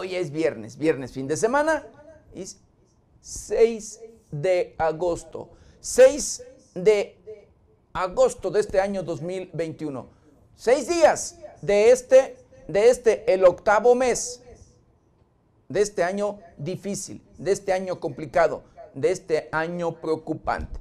Hoy es viernes, viernes, fin de semana, y 6 de agosto. 6 de agosto de este año 2021. Seis días de este, de este, el octavo mes, de este año difícil, de este año complicado, de este año preocupante.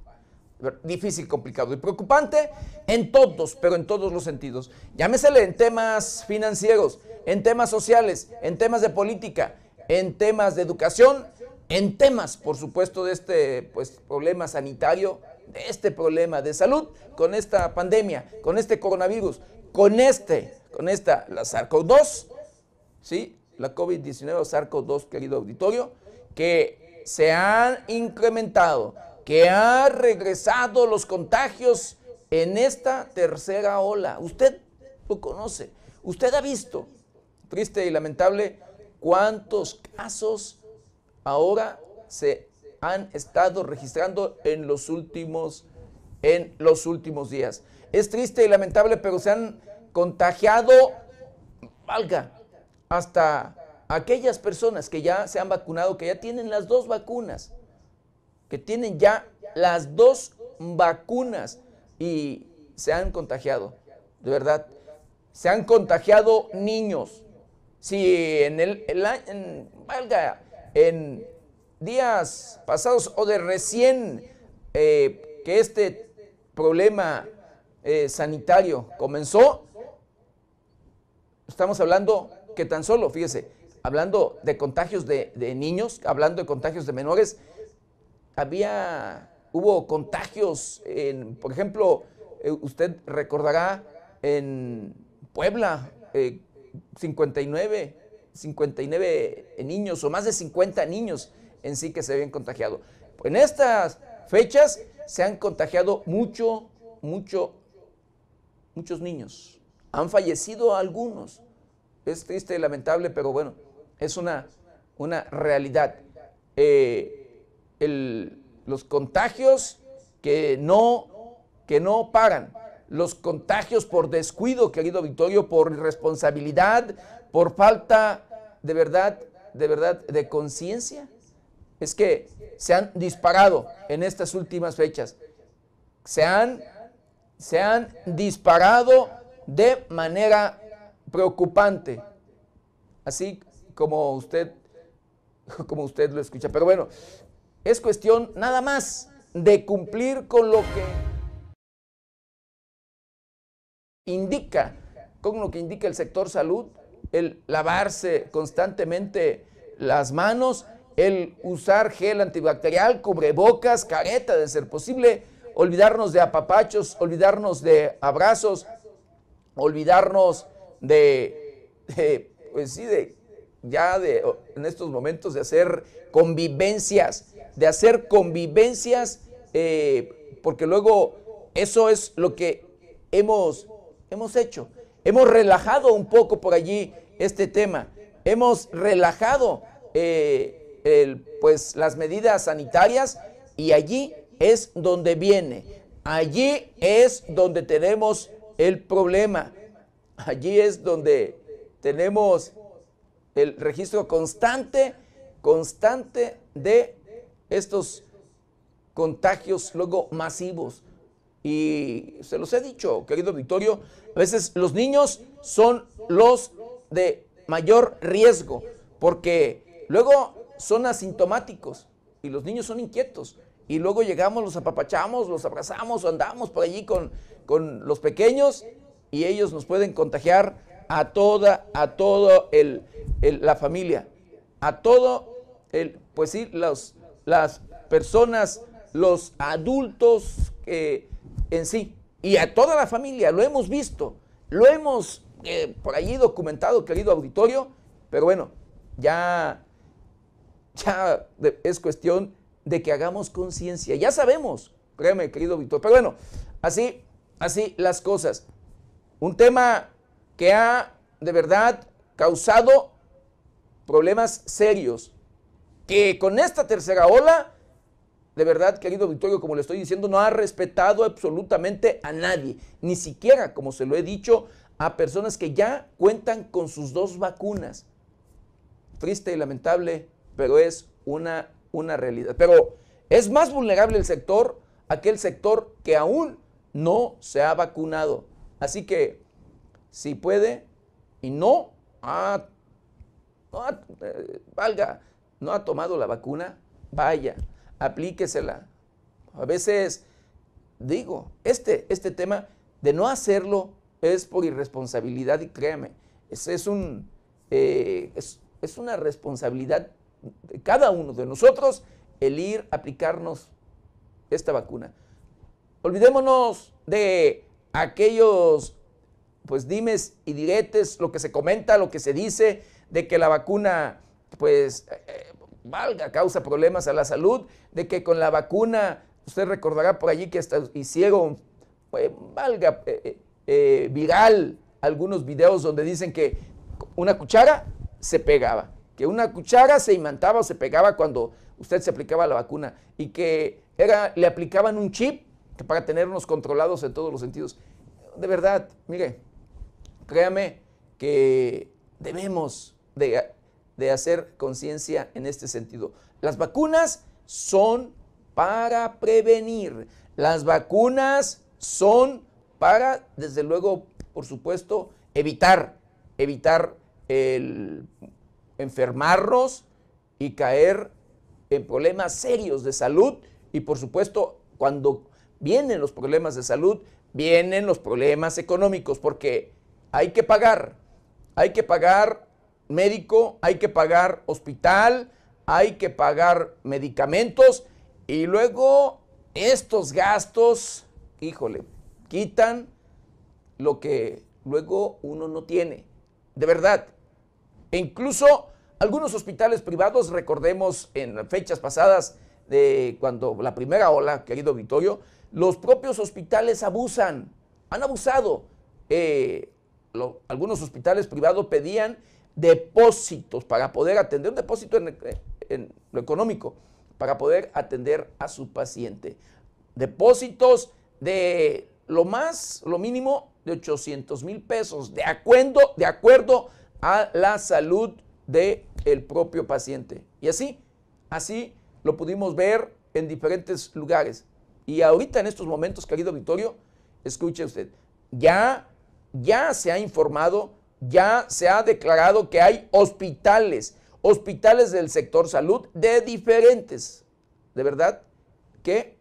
Difícil, complicado y preocupante en todos, pero en todos los sentidos. Llámesele en temas financieros, en temas sociales, en temas de política, en temas de educación, en temas, por supuesto, de este pues, problema sanitario, de este problema de salud, con esta pandemia, con este coronavirus, con este, con esta, la SARCO ¿sí? La COVID-19 2 querido auditorio, que se han incrementado, que han regresado los contagios en esta tercera ola. Usted lo conoce, usted ha visto, triste y lamentable cuántos casos ahora se han estado registrando en los últimos, en los últimos días. Es triste y lamentable, pero se han contagiado, valga, hasta aquellas personas que ya se han vacunado, que ya tienen las dos vacunas, que tienen ya las dos vacunas y se han contagiado, de verdad. Se han contagiado niños, si en el, año, valga, en días pasados o de recién eh, que este problema eh, sanitario comenzó, estamos hablando que tan solo, fíjese, hablando de contagios de, niños, hablando de contagios de menores, había, hubo contagios, en, por ejemplo, eh, usted recordará en Puebla, eh, 59, 59 niños o más de 50 niños en sí que se habían contagiado. En estas fechas se han contagiado mucho, mucho, muchos niños. Han fallecido algunos. Es triste y lamentable, pero bueno, es una, una realidad. Eh, los contagios que no, que no paran los contagios por descuido, querido Victorio, por irresponsabilidad, por falta de verdad, de verdad, de conciencia. Es que se han disparado en estas últimas fechas. Se han, se han disparado de manera preocupante. Así como usted, como usted lo escucha. Pero bueno, es cuestión nada más de cumplir con lo que indica, con lo que indica el sector salud, el lavarse constantemente las manos, el usar gel antibacterial, cubrebocas, careta de ser posible, olvidarnos de apapachos, olvidarnos de abrazos, olvidarnos de, pues sí, ya de, en estos momentos de hacer convivencias, de hacer convivencias, eh, porque luego eso es lo que hemos hemos hecho. Hemos relajado un poco por allí este tema. Hemos relajado eh, pues, las medidas sanitarias y allí es donde viene. Allí es donde tenemos el problema. Allí es donde tenemos el registro constante, constante de estos contagios luego masivos. Y se los he dicho, querido Victorio, a veces los niños son los de mayor riesgo porque luego son asintomáticos y los niños son inquietos. Y luego llegamos, los apapachamos, los abrazamos, andamos por allí con, con los pequeños y ellos nos pueden contagiar a toda, a todo el, la familia, a todo el, pues sí, los, las personas, los adultos eh, en sí y a toda la familia, lo hemos visto, lo hemos eh, por allí documentado, querido auditorio, pero bueno, ya, ya es cuestión de que hagamos conciencia, ya sabemos, créeme, querido auditorio, pero bueno, así, así las cosas. Un tema que ha de verdad causado problemas serios, que con esta tercera ola de verdad, querido Victorio, como le estoy diciendo, no ha respetado absolutamente a nadie, ni siquiera, como se lo he dicho, a personas que ya cuentan con sus dos vacunas. Triste y lamentable, pero es una, una realidad. Pero es más vulnerable el sector, aquel sector que aún no se ha vacunado. Así que, si puede y no eh, valga, no ha tomado la vacuna, vaya aplíquesela. A veces digo, este, este tema de no hacerlo es por irresponsabilidad y créeme, es, es un, eh, es, una responsabilidad de cada uno de nosotros el ir aplicarnos esta vacuna. Olvidémonos de aquellos, pues dimes y diretes, lo que se comenta, lo que se dice, de que la vacuna, pues valga, causa problemas a la salud, de que con la vacuna, usted recordará por allí que hasta hicieron, eh, valga, eh, eh, viral algunos videos donde dicen que una cuchara se pegaba, que una cuchara se imantaba o se pegaba cuando usted se aplicaba la vacuna y que le aplicaban un chip para tenernos controlados en todos los sentidos. De verdad, mire, créame que debemos de de hacer conciencia en este sentido. Las vacunas son para prevenir. Las vacunas son para, desde luego, por supuesto, evitar, evitar el enfermarnos y caer en problemas serios de salud. Y por supuesto, cuando vienen los problemas de salud, vienen los problemas económicos, porque hay que pagar, hay que pagar médico, hay que pagar hospital, hay que pagar medicamentos y luego estos gastos, híjole, quitan lo que luego uno no tiene. De verdad. E incluso algunos hospitales privados, recordemos en fechas pasadas de cuando la primera ola, querido Vittorio, los propios hospitales abusan, han abusado. Eh, algunos hospitales privados pedían depósitos para poder atender, un depósito en, lo económico, para poder atender a su paciente. Depósitos de lo más, lo mínimo de 800 mil pesos, de acuerdo, de acuerdo a la salud del el propio paciente. Y así, así lo pudimos ver en diferentes lugares. Y ahorita en estos momentos, querido Victorio escuche usted, ya, ya se ha informado ya se ha declarado que hay hospitales, hospitales del sector salud de diferentes, de verdad, que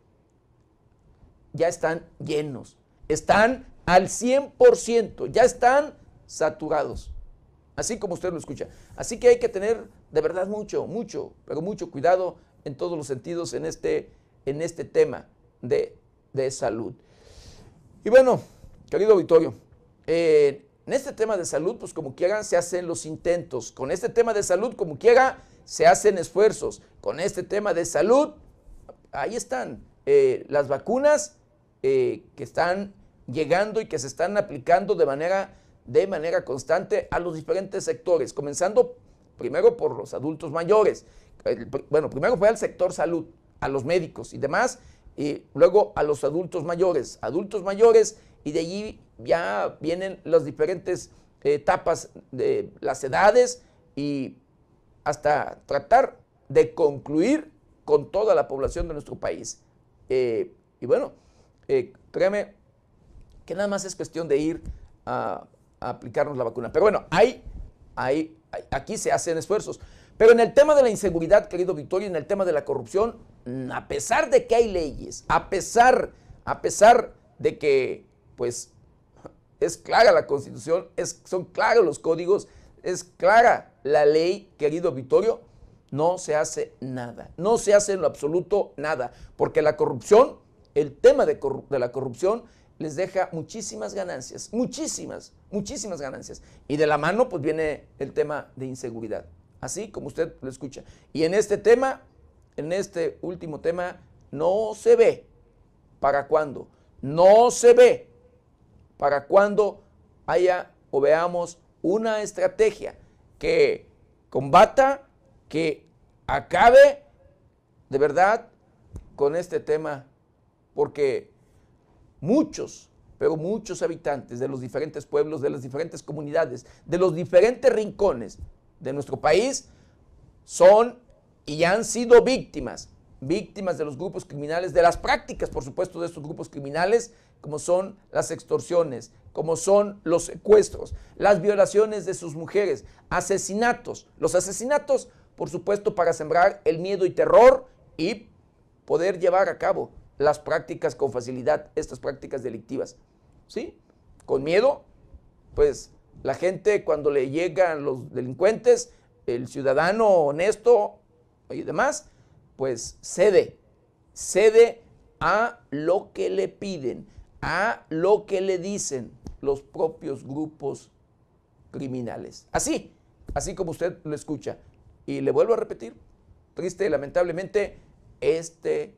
ya están llenos, están al 100%, ya están saturados, así como usted lo escucha. Así que hay que tener de verdad mucho, mucho, pero mucho cuidado en todos los sentidos en este, en este tema de, de salud. Y bueno, querido auditorio, eh, en este tema de salud, pues como quieran, se hacen los intentos. Con este tema de salud, como quiera, se hacen esfuerzos. Con este tema de salud, ahí están eh, las vacunas eh, que están llegando y que se están aplicando de manera, de manera constante a los diferentes sectores, comenzando primero por los adultos mayores. Bueno, primero fue al sector salud, a los médicos y demás, y luego a los adultos mayores. Adultos mayores y de allí ya vienen las diferentes eh, etapas de las edades y hasta tratar de concluir con toda la población de nuestro país. Eh, y bueno, eh, créame que nada más es cuestión de ir a, aplicarnos la vacuna. Pero bueno, hay, hay, aquí se hacen esfuerzos. Pero en el tema de la inseguridad, querido Victoria, en el tema de la corrupción, a pesar de que hay leyes, a pesar, a pesar de que pues es clara la constitución, son claros los códigos, es clara la ley, querido Vittorio, no se hace nada, no se hace en lo absoluto nada, porque la corrupción, el tema de, de la corrupción les deja muchísimas ganancias, muchísimas, muchísimas ganancias. Y de la mano pues viene el tema de inseguridad, así como usted lo escucha. Y en este tema, en este último tema, no se ve para cuándo, no se ve para cuando haya o veamos una estrategia que combata, que acabe de verdad con este tema, porque muchos, pero muchos habitantes de los diferentes pueblos, de las diferentes comunidades, de los diferentes rincones de nuestro país, son y han sido víctimas víctimas de los grupos criminales, de las prácticas, por supuesto, de estos grupos criminales, como son las extorsiones, como son los secuestros, las violaciones de sus mujeres, asesinatos. Los asesinatos, por supuesto, para sembrar el miedo y terror y poder llevar a cabo las prácticas con facilidad, estas prácticas delictivas. ¿Sí? Con miedo, pues la gente cuando le llegan los delincuentes, el ciudadano honesto y demás, pues cede, cede a lo que le piden, a lo que le dicen los propios grupos criminales. Así, así como usted lo escucha. Y le vuelvo a repetir, triste y lamentablemente, este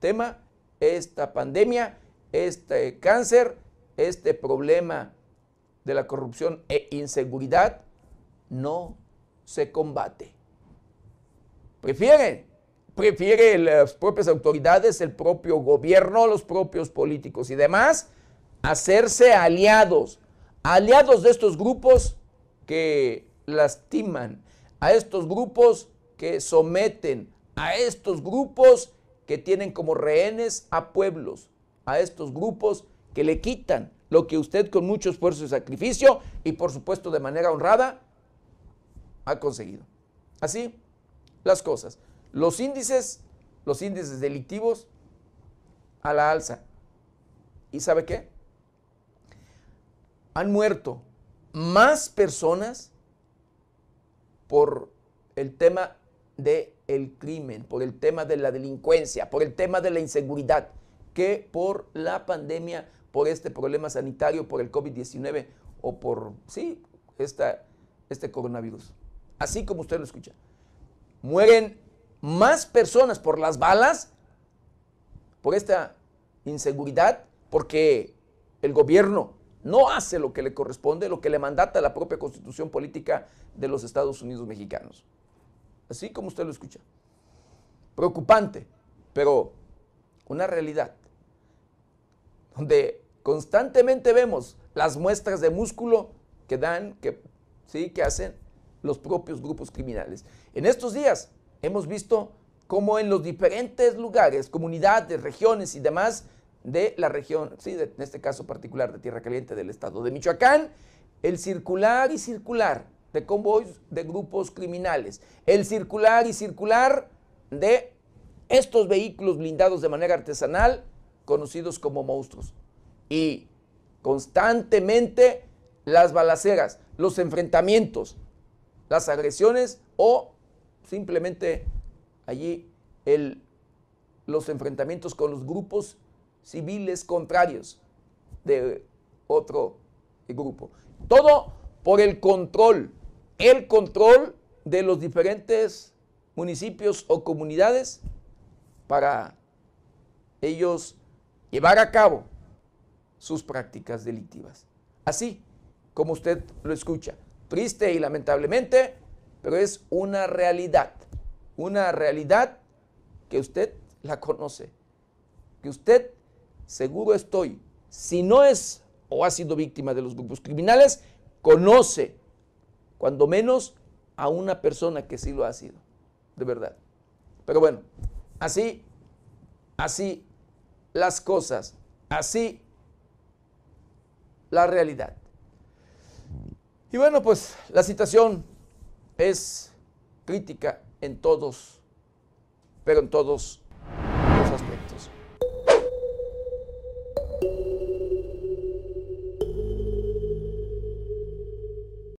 tema, esta pandemia, este cáncer, este problema de la corrupción e inseguridad no se combate. Prefieren prefiere las propias autoridades, el propio gobierno, los propios políticos y demás, hacerse aliados, aliados de estos grupos que lastiman, a estos grupos que someten, a estos grupos que tienen como rehenes a pueblos, a estos grupos que le quitan lo que usted con mucho esfuerzo y sacrificio y por supuesto de manera honrada ha conseguido. Así las cosas. Los índices, los índices delictivos a la alza. ¿Y sabe qué? Han muerto más personas por el tema del crimen, por el tema de la delincuencia, por el tema de la inseguridad, que por la pandemia, por este problema sanitario, por el COVID-19 o por, sí, este coronavirus. Así como usted lo escucha. Mueren más personas por las balas, por esta inseguridad, porque el gobierno no hace lo que le corresponde, lo que le mandata la propia constitución política de los Estados Unidos mexicanos. Así como usted lo escucha. Preocupante, pero una realidad donde constantemente vemos las muestras de músculo que dan, que, sí, que hacen los propios grupos criminales. En estos días hemos visto cómo en los diferentes lugares, comunidades, regiones y demás de la región, sí, en este caso particular de Tierra Caliente del estado de Michoacán, el circular y circular de convoys de grupos criminales, el circular y circular de estos vehículos blindados de manera artesanal, conocidos como monstruos. Y constantemente las balaceras, los enfrentamientos, las agresiones o Simplemente allí el, los enfrentamientos con los grupos civiles contrarios de otro grupo. Todo por el control, el control de los diferentes municipios o comunidades para ellos llevar a cabo sus prácticas delictivas. Así como usted lo escucha. Triste y lamentablemente, pero es una realidad, una realidad que usted la conoce, que usted seguro estoy, si no es o ha sido víctima de los grupos criminales, conoce, cuando menos, a una persona que sí lo ha sido, de verdad. Pero bueno, así, así las cosas, así la realidad. Y bueno, pues la situación es crítica en todos, pero en todos